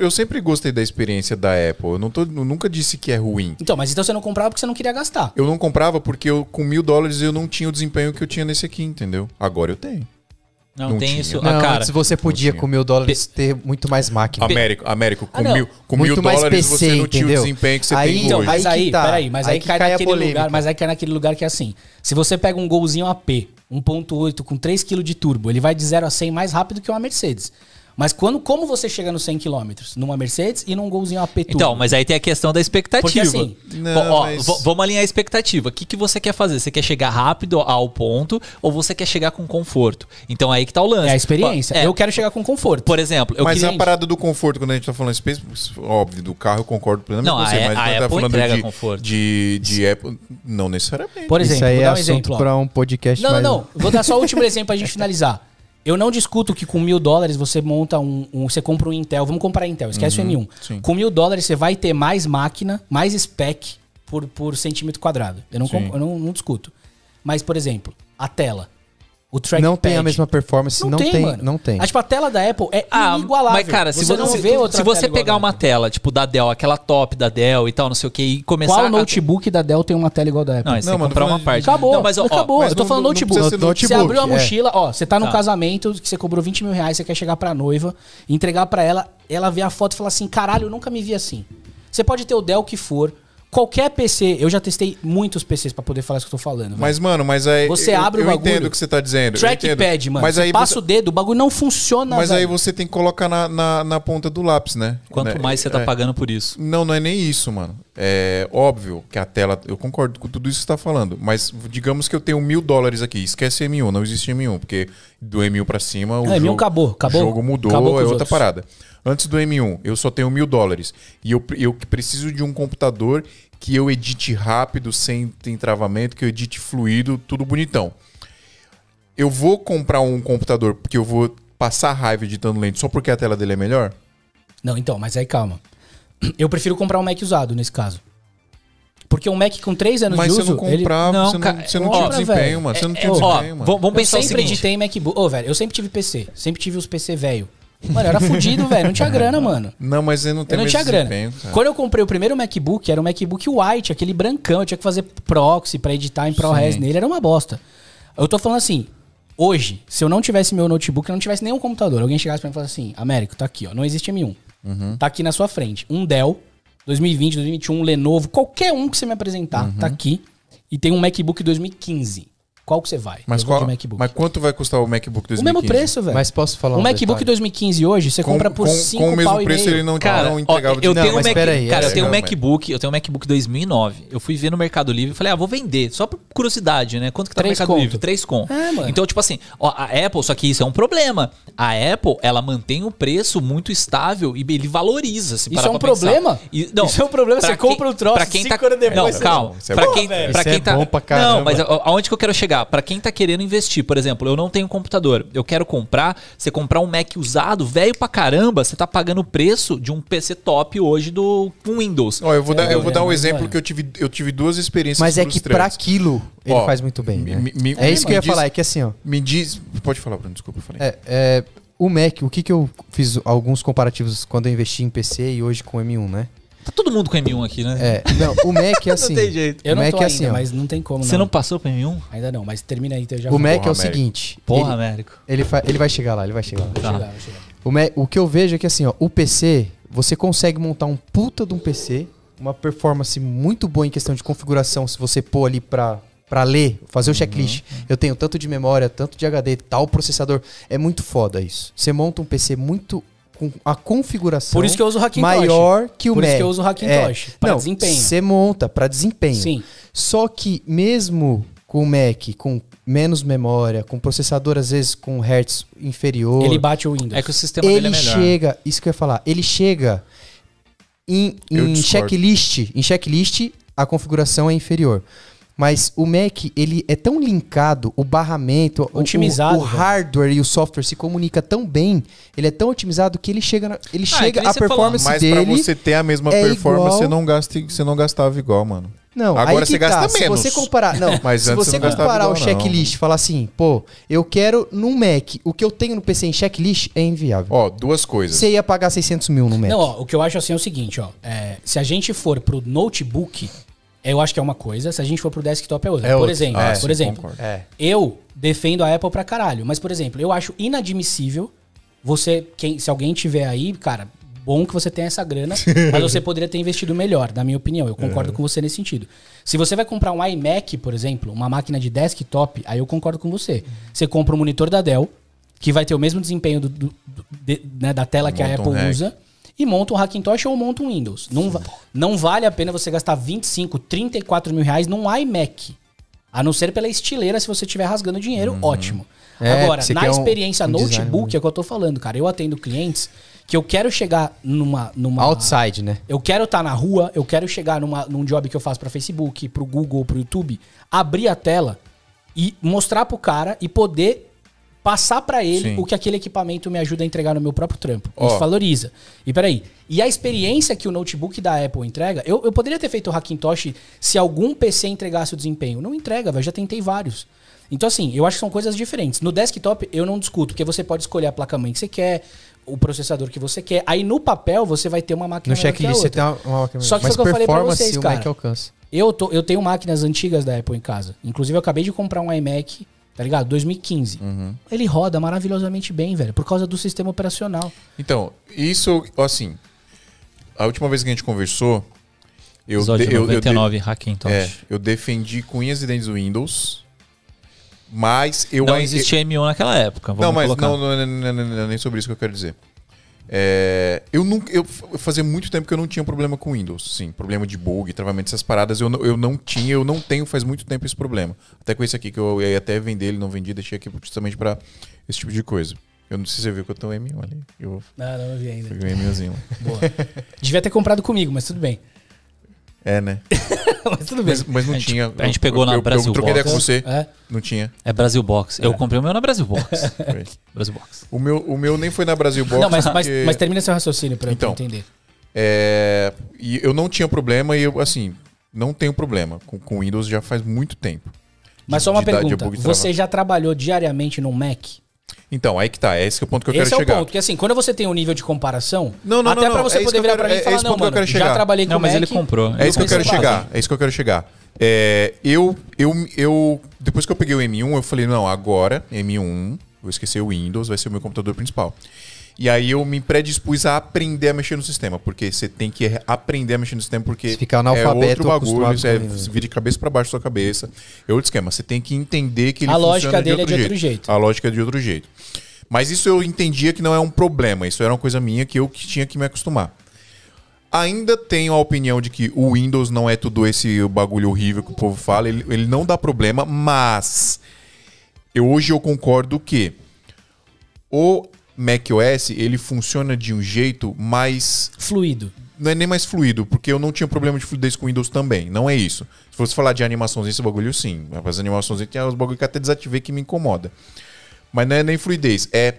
Eu sempre gostei da experiência da Apple. Eu, não tô, eu nunca disse que é ruim. Então, mas então você não comprava porque você não queria gastar. Eu não comprava porque eu, com mil dólares eu não tinha o desempenho que eu tinha nesse aqui, entendeu? Agora eu tenho. Não, não tem tinha. isso. Não, ah, cara, Se você podia com mil dólares ter muito mais máquina. Américo, Américo com, ah, mil, com mil dólares PC, você não tinha entendeu? o desempenho que você aí, tem então, hoje. Mas aí, tá. peraí, mas aí, aí cai, cai naquele lugar, mas aí cai naquele lugar que é assim. Se você pega um golzinho AP, 1.8 com 3 kg de turbo, ele vai de 0 a 100 mais rápido que uma Mercedes. Mas quando, como você chega nos 100 km? Numa Mercedes e num golzinho AP Turbo? Então, mas aí tem a questão da expectativa. Porque assim, Não, ó, mas... vamos alinhar a expectativa. O que, que você quer fazer? Você quer chegar rápido ao ponto ou você quer chegar com conforto? Então aí que tá o lance. É a experiência. É. Eu quero chegar com conforto. Por exemplo, eu Mas queria... a parada do conforto, quando a gente tá falando Space, óbvio, do carro eu concordo plenamente Não, com você, a, mas a, a tá falando de, conforto. de, de Apple. Não necessariamente. Por exemplo, Isso aí é um assunto para um podcast. Não, mais... não, vou dar só o último exemplo pra gente finalizar. Eu não discuto que com mil dólares você monta um, um, Você compra um Intel. Vamos comprar Intel, esquece uhum, o M1. Sim. Com mil dólares você vai ter mais máquina, mais spec por, por centímetro quadrado. Eu não, eu não, não discuto. Mas, por exemplo, a tela. O trackpad. Não tem a mesma performance, não, não tem, tem não tem. A, tipo, a tela da Apple é ah, inigualável. Mas, cara, se você, não vê outra se você pegar uma tela, tipo, da Dell, aquela top da Dell e tal, não sei o que, e começar... Qual a... notebook da Dell tem uma tela igual da Apple? Não, isso não, tem mano, uma parte. Acabou, não, mas, ó, acabou. Mas eu tô não, falando notebook. notebook. Você abriu a é. mochila, é. ó, você tá num tá. casamento que você cobrou 20 mil reais, você quer chegar pra noiva, entregar pra ela, ela vê a foto e fala assim, caralho, eu nunca me vi assim. Você pode ter o Dell que for, Qualquer PC, eu já testei muitos PCs para poder falar isso que eu tô falando. Véio. Mas, mano, mas aí. Você eu, abre o bagulho. Eu entendo o que você tá dizendo. Trackpad, mano. Mas você aí passa você... o dedo, o bagulho não funciona. Mas aí você tem que colocar na, na, na, ponta do lápis, né? Quanto né? mais você tá é. pagando por isso. Não, não é nem isso, mano. É óbvio que a tela. Eu concordo com tudo isso que você tá falando. Mas digamos que eu tenho mil dólares aqui. Esquece M1, não existe M1, porque do M1 para cima o mil jogo, M1 acabou, acabou. O jogo mudou, acabou é outra outros. parada. Antes do M1, eu só tenho mil dólares. E eu, eu preciso de um computador que eu edite rápido, sem travamento, que eu edite fluido, tudo bonitão. Eu vou comprar um computador porque eu vou passar raiva editando lento só porque a tela dele é melhor? Não, então, mas aí calma. Eu prefiro comprar um Mac usado nesse caso. Porque um Mac com 3 anos mas de uso. Mas você não comprava, ele... não, você não, não tinha desempenho, mano. Você não é, tinha desempenho, mano. Vamos pensar eu sempre editei MacBook. Ô, oh, velho, eu sempre tive PC. Sempre tive os PC velho. Mano, eu era fudido, velho. Não tinha grana, mano. Não, mas eu não tenho Eu não tinha grana. Cara. Quando eu comprei o primeiro MacBook, era um MacBook White, aquele brancão. Eu tinha que fazer proxy pra editar em ProRes nele. Era uma bosta. Eu tô falando assim, hoje, se eu não tivesse meu notebook, eu não tivesse nenhum computador, alguém chegasse pra mim e falasse assim, Américo, tá aqui, ó. Não existe M1. Uhum. Tá aqui na sua frente. Um Dell, 2020, 2021, Lenovo, qualquer um que você me apresentar, tá uhum. tá aqui. E tem um MacBook 2015. Qual que você vai? Mas, qual, mas quanto vai custar o MacBook 2015? O mesmo preço, velho. Mas posso falar um O MacBook detalhe. 2015 hoje, você com, compra por 5 pau e meio. Com o mesmo preço ele não, cara, não entregava. Ó, eu tenho um aí, Cara, eu tenho um MacBook, eu tenho um MacBook 2009. Eu fui ver no Mercado Livre e falei, ah, vou vender. Só por curiosidade, né? Quanto que tá no Mercado conto. Livre? 3 com. É, então, tipo assim, ó, a Apple, só que isso é um problema. A Apple, ela mantém o preço muito estável e ele valoriza. Se isso é um problema? E, não, isso é um problema, você compra um troço pra quem tá, depois. Não, calma. Pra quem tá... Não, mas aonde que eu quero chegar? pegar para quem tá querendo investir, por exemplo, eu não tenho computador, eu quero comprar, você comprar um Mac usado, velho pra caramba, você tá pagando o preço de um PC top hoje do Windows. Ó, eu vou é, dar, eu vou dar um exemplo que eu tive, eu tive duas experiências Mas é que para aquilo ele ó, faz muito bem, né? me, me, é isso que eu ia diz, falar, é que assim, ó. Me diz, pode falar, Bruno, desculpa, eu falei. É, é, o Mac, o que que eu fiz alguns comparativos quando eu investi em PC e hoje com o M1, né? Tá todo mundo com M1 aqui, né? É, não, o Mac é assim. não tem jeito. Eu o não Mac é assim, ainda, mas não tem como. Você não. não passou pro M1? Ainda não, mas termina aí, então eu já O Mac Porra, é o Américo. seguinte. Porra, ele, Américo. Ele, fa, ele vai chegar lá, ele vai chegar lá. Tá. chegar, chegar. O, Mac, o que eu vejo é que assim, ó, o PC, você consegue montar um puta de um PC, uma performance muito boa em questão de configuração, se você pôr ali pra para ler, fazer o uhum. checklist. Uhum. Eu tenho tanto de memória, tanto de HD, tal processador. É muito foda isso. Você monta um PC muito com a configuração Por isso que eu uso Hackintosh. maior que o Por Mac. Por isso que eu uso Hackintosh, é. para desempenho. Você monta para desempenho. Sim. Só que mesmo com o Mac, com menos memória, com processador às vezes com hertz inferior, ele bate o Windows. É que o sistema ele dele é melhor. Ele chega, isso que eu ia falar, ele chega em, em checklist, em checklist a configuração é inferior. Mas o Mac, ele é tão linkado, o barramento, otimizado, o, o hardware e o software se comunica tão bem, ele é tão otimizado que ele chega, na, ele ah, é chega a performance falou. dele. Mas para você ter a mesma é performance, igual... você não gasta, você não gastava igual, mano. Não, agora você tá, gasta menos. Se você comparar, não, mas se você, comparar o checklist, e falar assim, pô, eu quero no Mac, o que eu tenho no PC em checklist é inviável. Ó, duas coisas. Você ia pagar 600 mil no Mac. Não, ó, o que eu acho assim é o seguinte, ó, é, se a gente for pro notebook, eu acho que é uma coisa, se a gente for pro desktop é outra. É por, outro. Exemplo, ah, por sim, exemplo, é. eu defendo a Apple pra caralho, mas por exemplo, eu acho inadmissível você, quem, se alguém tiver aí, cara, bom que você tenha essa grana, mas você poderia ter investido melhor, na minha opinião. Eu concordo é. com você nesse sentido. Se você vai comprar um iMac, por exemplo, uma máquina de desktop, aí eu concordo com você. Você compra um monitor da Dell, que vai ter o mesmo desempenho do, do, do, de, né, da tela que a Apple hack. usa e monta um Hackintosh ou monta um Windows. Não, não vale a pena você gastar 25, 34 mil reais num iMac. A não ser pela estileira, se você estiver rasgando dinheiro, uhum. ótimo. É, Agora, na experiência um, um notebook, design, é o que eu tô falando, cara. Eu atendo clientes que eu quero chegar numa. numa Outside, né? Eu quero estar tá na rua, eu quero chegar numa, num job que eu faço para Facebook, para o Google, para o YouTube, abrir a tela e mostrar pro cara e poder passar para ele Sim. o que aquele equipamento me ajuda a entregar no meu próprio trampo. Oh. Isso valoriza. E peraí, e a experiência que o notebook da Apple entrega, eu, eu poderia ter feito o Hackintosh se algum PC entregasse o desempenho. Não entrega, já tentei vários. Então, assim, eu acho que são coisas diferentes. No desktop, eu não discuto, porque você pode escolher a placa-mãe que você quer, o processador que você quer. Aí, no papel, você vai ter uma máquina No checklist, você tem uma, uma máquina Só que Mas foi o que eu falei pra vocês, cara. Eu, tô, eu tenho máquinas antigas da Apple em casa. Inclusive, eu acabei de comprar um iMac Tá ligado? 2015. Uhum. Ele roda maravilhosamente bem, velho, por causa do sistema operacional. Então, isso, assim. A última vez que a gente conversou, eu, Episódio de, 99, eu, eu, Hackintosh. É, eu defendi com unhas e dentes o Windows. Mas eu. Não existia M1 naquela época. Não, mas não, não, não, não, nem sobre isso que eu quero dizer. É, eu nunca. Eu, fazia muito tempo que eu não tinha problema com Windows, sim. Problema de bug, travamento, essas paradas. Eu, eu não tinha, eu não tenho faz muito tempo esse problema. Até com esse aqui que eu ia até vender, ele não vendi, deixei aqui justamente para esse tipo de coisa. Eu não sei se você viu que eu tô M, 1 ali. Eu... Ah, não, não vi ainda. Peguei um zinho Boa. Devia ter comprado comigo, mas tudo bem. É, né? mas tudo bem. Mas, mas não a tinha. Gente, a gente pegou eu, na eu, Brasil eu, troquei Box. com você. É? Não tinha. É Brasil Box. Eu é. comprei o meu na Brasil Box. Brasil Box. O meu, o meu nem foi na Brasil Box. Não, mas, porque... mas, mas termina seu raciocínio pra então, eu entender. É, e eu não tinha problema e eu, assim, não tenho problema com, o Windows já faz muito tempo. Mas de, só uma pergunta. Você já trabalhou diariamente no Mac? Então, aí que tá. É esse é o ponto que eu esse quero chegar. Esse é o ponto, porque assim, quando você tem um nível de comparação, não, não, até para você é poder virar para mim e é falar, não, mano, já trabalhei com Não, mas ele comprou. É, é isso que eu quero chegar. É isso que eu quero chegar. eu, eu, eu, depois que eu peguei o M1, eu falei, não, agora, M1, vou esquecer o Windows, vai ser o meu computador principal. E aí eu me predispus a aprender a mexer no sistema, porque você tem que aprender a mexer no sistema, porque Se ficar é outro bagulho, você é, vira de cabeça para baixo da sua cabeça. É outro esquema, você tem que entender que ele a lógica dele é de jeito. outro jeito. A lógica é de outro jeito. Mas isso eu entendia que não é um problema, isso era uma coisa minha que eu que tinha que me acostumar. Ainda tenho a opinião de que o Windows não é tudo esse bagulho horrível que o povo fala, ele, ele não dá problema, mas eu, hoje eu concordo que o macOS, ele funciona de um jeito mais... Fluido. Não é nem mais fluido, porque eu não tinha problema de fluidez com Windows também. Não é isso. Se fosse falar de animações, esse bagulho, sim. As animações tem os bagulho que até desativei que me incomoda. Mas não é nem fluidez, é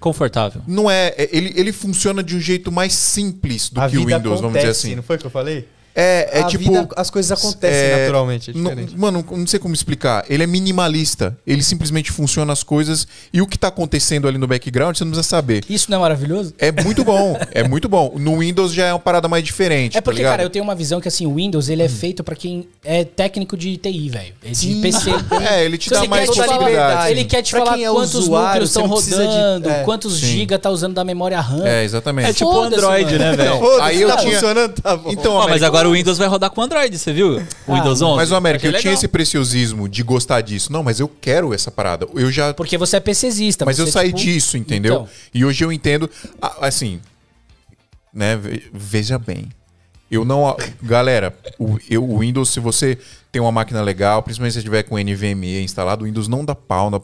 confortável. Não é, é ele, ele funciona de um jeito mais simples do a que o Windows. acontece, vamos dizer assim. Não foi o que eu falei? É, é a tipo. Vida, as coisas acontecem é, naturalmente. É mano, não sei como explicar. Ele é minimalista. Ele simplesmente funciona as coisas e o que tá acontecendo ali no background você não precisa saber. Isso não é maravilhoso? É muito bom. é muito bom. No Windows já é uma parada mais diferente. É tá porque, tá cara, eu tenho uma visão que assim, o Windows ele é hum. feito para quem é técnico de TI, velho. É de Sim. PC. É, ele te dá mais possibilidades. Ele quer te pra falar é quantos núcleos estão rodando, de... É, quantos Sim. giga tá usando da memória RAM. É, exatamente. É tipo Android, né, velho? Aí eu tá tinha. Tá então, mas agora Agora o Windows vai rodar com Android, você viu? Ah, Windows 11. Mas, o América, é eu tinha esse preciosismo de gostar disso. Não, mas eu quero essa parada. Eu já... Porque você é PCzista. Mas eu saí tipo... disso, entendeu? Então. E hoje eu entendo... Assim, né? Veja bem. Eu não... Galera, o, eu, o Windows, se você tem uma máquina legal, principalmente se você tiver com NVMe instalado, o Windows não dá pau, não,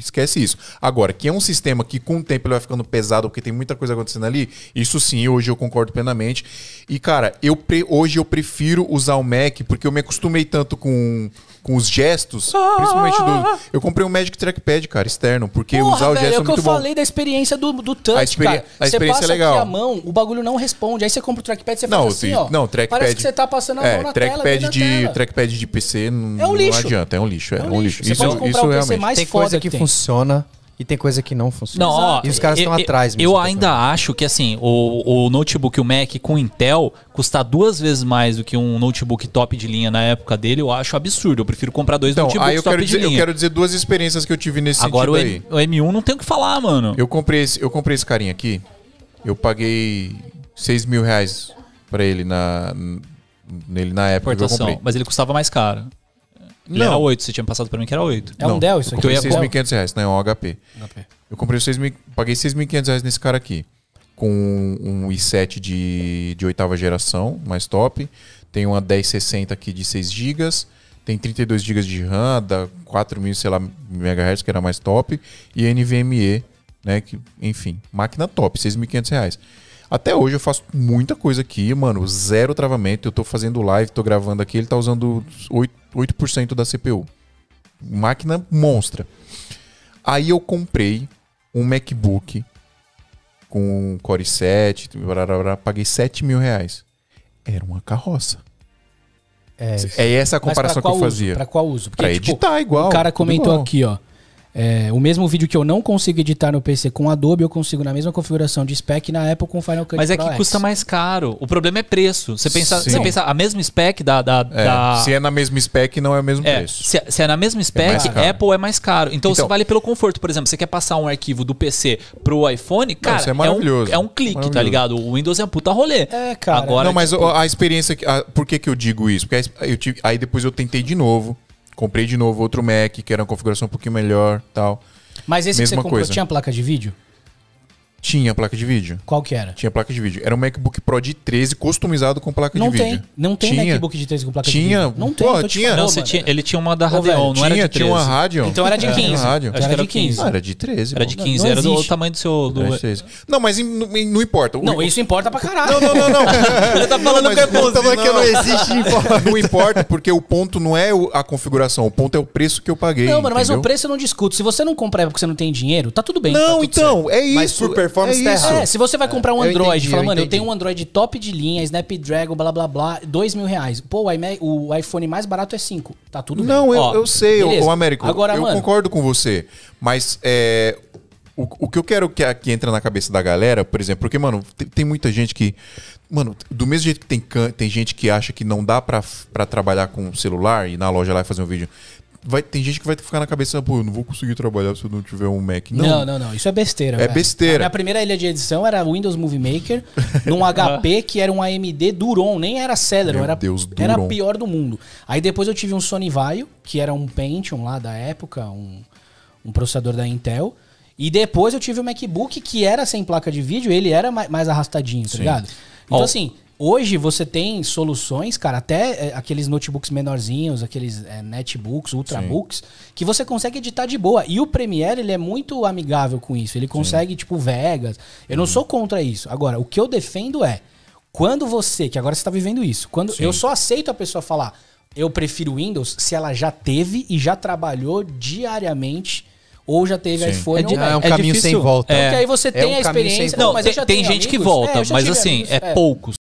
esquece isso. Agora, que é um sistema que com o tempo ele vai ficando pesado porque tem muita coisa acontecendo ali, isso sim, hoje eu concordo plenamente. E cara, eu pre, hoje eu prefiro usar o Mac porque eu me acostumei tanto com com os gestos, ah, principalmente do. Ah, ah, eu comprei um Magic Trackpad, cara, externo, porque Porra, usar o gesto velho, é, é o que eu bom. falei da experiência do, do touch, a experi... cara. A você experiência é legal. a mão, o bagulho não responde. Aí você compra o trackpad, e você não, faz assim, ó. Não, trackpad. Parece que você tá passando a é, mão é, na trackpad tela, de, Trackpad de de PC não, é um lixo. não adianta, é um lixo. É, é um é lixo. Você isso, pode um é PC mais tem coisa que, que tem. funciona e tem coisa que não funciona. Não, ó, e os caras estão atrás. Eu ainda acho que assim, o, o notebook, o Mac com Intel, custar duas vezes mais do que um notebook top de linha na época dele, eu acho absurdo. Eu prefiro comprar dois então, notebooks aí eu top quero de dizer, linha. Eu quero dizer duas experiências que eu tive nesse Agora, Agora o, o M1 não tem o que falar, mano. Eu comprei esse, eu comprei esse carinha aqui, eu paguei 6 mil reais pra ele na, nele na época Importação, Mas ele custava mais caro. Ele não. era 8, você tinha passado pra mim que era 8. É um Dell isso eu aqui. Eu ia- 6.500 reais, né? É um HP. HP. Eu comprei 6 paguei 6.500 reais nesse cara aqui. Com um i7 de, de oitava geração, mais top. Tem uma 1060 aqui de 6 GB. Tem 32 GB de RAM, dá 4.000, sei lá, MHz, que era mais top. E NVMe, né? Que, enfim, máquina top, 6.500 reais. Até hoje eu faço muita coisa aqui, mano, zero travamento. Eu tô fazendo live, tô gravando aqui, ele tá usando 8%, 8 da CPU. Máquina monstra. Aí eu comprei um MacBook com Core 7, blá, paguei 7 mil reais. Era uma carroça. É, é essa a comparação que eu uso? fazia. Para qual uso? Porque, pra tipo, editar igual. O cara comentou igual. aqui, ó. É, o mesmo vídeo que eu não consigo editar no PC com Adobe, eu consigo na mesma configuração de spec na Apple com Final Cut Mas é que X. custa mais caro. O problema é preço. Você pensa, você pensa a mesma spec da, da, é, da... Se é na mesma spec, não é o mesmo é, preço. Se, é, se, é na mesma é spec, Apple é mais caro. Então, então, você vale pelo conforto. Por exemplo, você quer passar um arquivo do PC pro iPhone, cara, não, é, é, um, é um clique, tá ligado? O Windows é um puta rolê. É, cara. Agora, não, mas tipo... a experiência... A, por que, que eu digo isso? Porque eu tive, aí depois eu tentei de novo. Comprei de novo outro Mac, que era uma configuração um pouquinho melhor tal. Mas esse Mesma que você comprou coisa. tinha placa de vídeo? Tinha placa de vídeo. Qual que era? Tinha placa de vídeo. Era um MacBook Pro de 13 customizado com placa não de tem, vídeo. Não tem tinha, MacBook de 13 com placa tinha, de vídeo. Não tem. Pô, tinha. Falando, não, você tinha, ele tinha uma da Radeon, não era de 13. Tinha uma rádio. Então era de 15. Era, rádio. Então era, era de 15. Ah, era de 13. Era de 15. Não, não era do tamanho do seu... Do... É- não, mas não importa. Não, isso importa pra caralho. Não, não, não. ele tá falando que é, é não, que não existe importa. Não importa, porque o ponto não é a configuração. O ponto é o preço que eu paguei. Não, mano, mas o preço eu não discuto. Se você não comprar é porque você não tem dinheiro, tá tudo bem. Não, tá então, é isso performance é isso. É, se você vai é. comprar um Android, entendi, eu mano, eu tenho um Android top de linha, Snapdragon, blá blá blá, dois mil reais. Pô, o, o iPhone mais barato é cinco Tá tudo Não, bem. Não, eu, eu, sei, o Américo. Agora, eu mano, concordo com você. Mas é, o, o, que eu quero que aqui entra na cabeça da galera, por exemplo, porque, mano, tem, tem muita gente que. Mano, do mesmo jeito que tem, tem gente que acha que não dá para trabalhar com celular e na loja lá fazer um vídeo, vai, tem gente que vai ficar na cabeça, pô, eu não vou conseguir trabalhar se eu não tiver um Mac. Não, não, não, não. isso é besteira. É besteira. A primeira ilha de edição era Windows Movie Maker, num HP que era um AMD Duron, nem era Celeron, era, Deus, Duron. era pior do mundo. Aí depois eu tive um Sony Vaio, que era um Pentium lá da época, um, um processador da Intel. E depois eu tive o um MacBook que era sem placa de vídeo, ele era mais, mais arrastadinho, tá Sim. ligado? Então, oh. assim, Hoje você tem soluções, cara, até é, aqueles notebooks menorzinhos, aqueles é, netbooks, ultrabooks, Sim. que você consegue editar de boa. E o Premiere, ele é muito amigável com isso. Ele consegue, Sim. tipo, Vegas. Eu hum. não uhum. sou contra isso. Agora, o que eu defendo é, quando você, que agora você está vivendo isso, quando Sim. eu só aceito a pessoa falar, eu prefiro Windows, se ela já teve e já trabalhou diariamente ou já teve Sim. iPhone. É, não. é um é caminho sem volta. É, Porque aí você é, é tem um a experiência. Não, mas tem, tem gente amigos, que volta, mas assim, amigos, é, poucos.